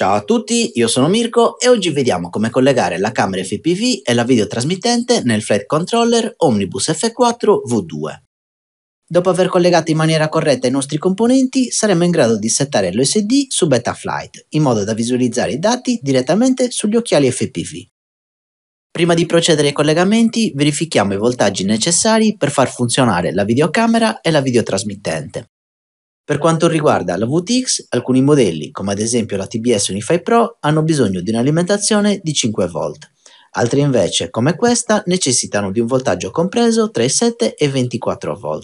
Ciao a tutti, io sono Mirko e oggi vediamo come collegare la camera FPV e la videotrasmittente nel flight controller Omnibus F4 V2. Dopo aver collegato in maniera corretta i nostri componenti, saremo in grado di settare l'OSD su Betaflight, in modo da visualizzare i dati direttamente sugli occhiali FPV. Prima di procedere ai collegamenti, verifichiamo i voltaggi necessari per far funzionare la videocamera e la videotrasmittente. Per quanto riguarda la VTX, alcuni modelli, come ad esempio la TBS Unify Pro, hanno bisogno di un'alimentazione di 5 V. Altri invece, come questa, necessitano di un voltaggio compreso tra i 7 e i 24 V.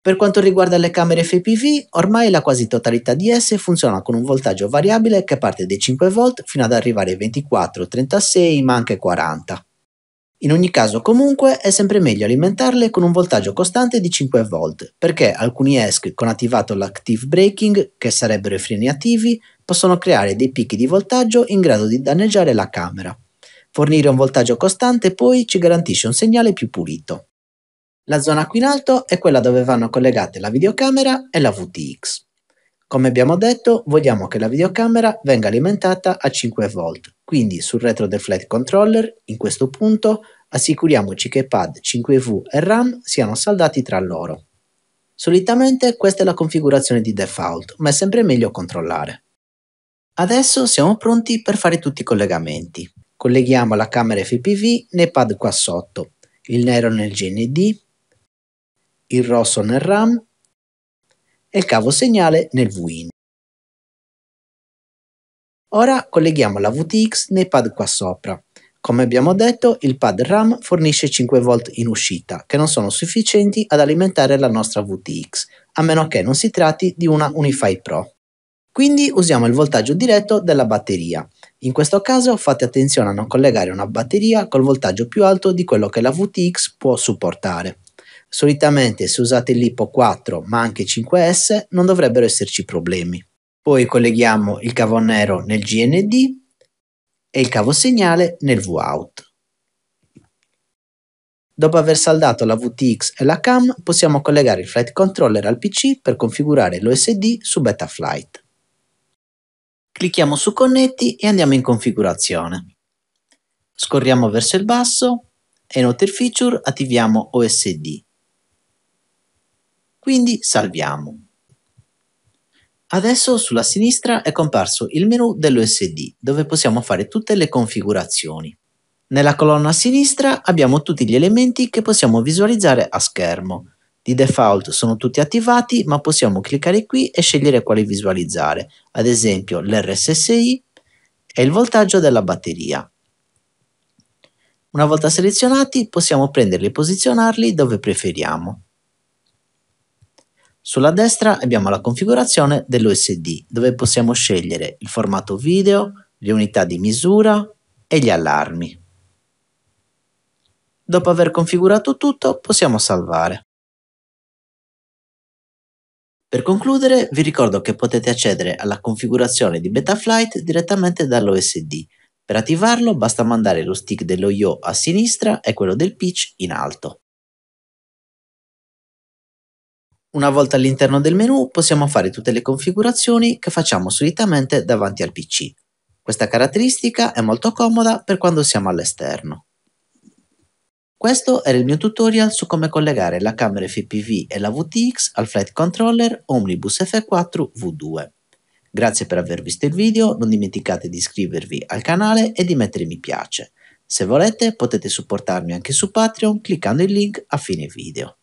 Per quanto riguarda le camere FPV, ormai la quasi totalità di esse funziona con un voltaggio variabile che parte dai 5 V fino ad arrivare ai 24, 36, ma anche 40. In ogni caso comunque è sempre meglio alimentarle con un voltaggio costante di 5 V perché alcuni ESC con attivato l'active braking, che sarebbero i freni attivi, possono creare dei picchi di voltaggio in grado di danneggiare la camera. Fornire un voltaggio costante poi ci garantisce un segnale più pulito. La zona qui in alto è quella dove vanno collegate la videocamera e la VTX. Come abbiamo detto, vogliamo che la videocamera venga alimentata a 5 V quindi sul retro del flight controller, in questo punto, assicuriamoci che pad 5V e RAM siano saldati tra loro. Solitamente questa è la configurazione di default, ma è sempre meglio controllare. Adesso siamo pronti per fare tutti i collegamenti. Colleghiamo la camera FPV nei pad qua sotto, il nero nel GND, il rosso nel RAM e il cavo segnale nel VIN. Ora colleghiamo la VTX nei pad qua sopra. Come abbiamo detto, il pad RAM fornisce 5 v in uscita, che non sono sufficienti ad alimentare la nostra VTX, a meno che non si tratti di una Unify Pro. Quindi usiamo il voltaggio diretto della batteria. In questo caso fate attenzione a non collegare una batteria col voltaggio più alto di quello che la VTX può supportare. Solitamente se usate l'IPO 4 ma anche 5S non dovrebbero esserci problemi. Poi colleghiamo il cavo nero nel GND e il cavo segnale nel Vout. Dopo aver saldato la VTX e la CAM, possiamo collegare il flight controller al PC per configurare l'OSD su Betaflight. Clicchiamo su Connetti e andiamo in configurazione. Scorriamo verso il basso e in Outer Feature attiviamo OSD. Quindi salviamo. Adesso sulla sinistra è comparso il menu dell'USD dove possiamo fare tutte le configurazioni. Nella colonna a sinistra abbiamo tutti gli elementi che possiamo visualizzare a schermo. Di default sono tutti attivati ma possiamo cliccare qui e scegliere quali visualizzare, ad esempio l'RSSI e il voltaggio della batteria. Una volta selezionati possiamo prenderli e posizionarli dove preferiamo. Sulla destra abbiamo la configurazione dell'USD, dove possiamo scegliere il formato video, le unità di misura e gli allarmi. Dopo aver configurato tutto, possiamo salvare. Per concludere, vi ricordo che potete accedere alla configurazione di Betaflight direttamente dall'OSD. Per attivarlo basta mandare lo stick dello IO a sinistra e quello del pitch in alto. Una volta all'interno del menu possiamo fare tutte le configurazioni che facciamo solitamente davanti al PC. Questa caratteristica è molto comoda per quando siamo all'esterno. Questo era il mio tutorial su come collegare la camera FPV e la VTX al flight controller Omnibus F4 V2. Grazie per aver visto il video, non dimenticate di iscrivervi al canale e di mettere mi piace. Se volete potete supportarmi anche su Patreon cliccando il link a fine video.